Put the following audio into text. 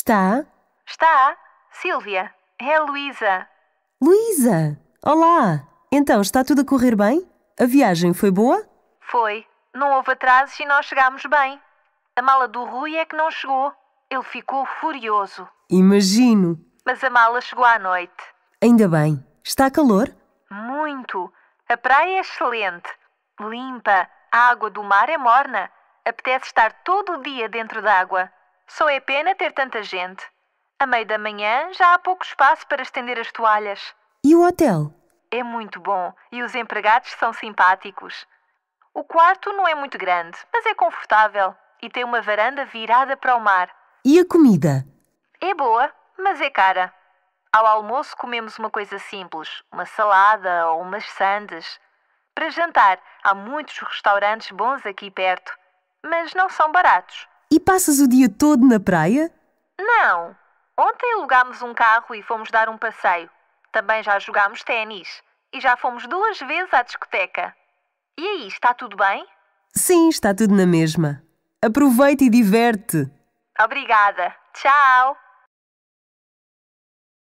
Está? Está. Sílvia, é a Luísa. Luísa! Olá! Então, está tudo a correr bem? A viagem foi boa? Foi. Não houve atrasos e nós chegámos bem. A mala do Rui é que não chegou. Ele ficou furioso. Imagino. Mas a mala chegou à noite. Ainda bem. Está calor? Muito. A praia é excelente. Limpa. A água do mar é morna. Apetece estar todo o dia dentro d'água. Só é pena ter tanta gente. A meio da manhã já há pouco espaço para estender as toalhas. E o hotel? É muito bom e os empregados são simpáticos. O quarto não é muito grande, mas é confortável e tem uma varanda virada para o mar. E a comida? É boa, mas é cara. Ao almoço comemos uma coisa simples, uma salada ou umas sandes. Para jantar, há muitos restaurantes bons aqui perto, mas não são baratos. E passas o dia todo na praia? Não. Ontem alugámos um carro e fomos dar um passeio. Também já jogámos ténis. E já fomos duas vezes à discoteca. E aí, está tudo bem? Sim, está tudo na mesma. Aproveita e diverte. Obrigada. Tchau.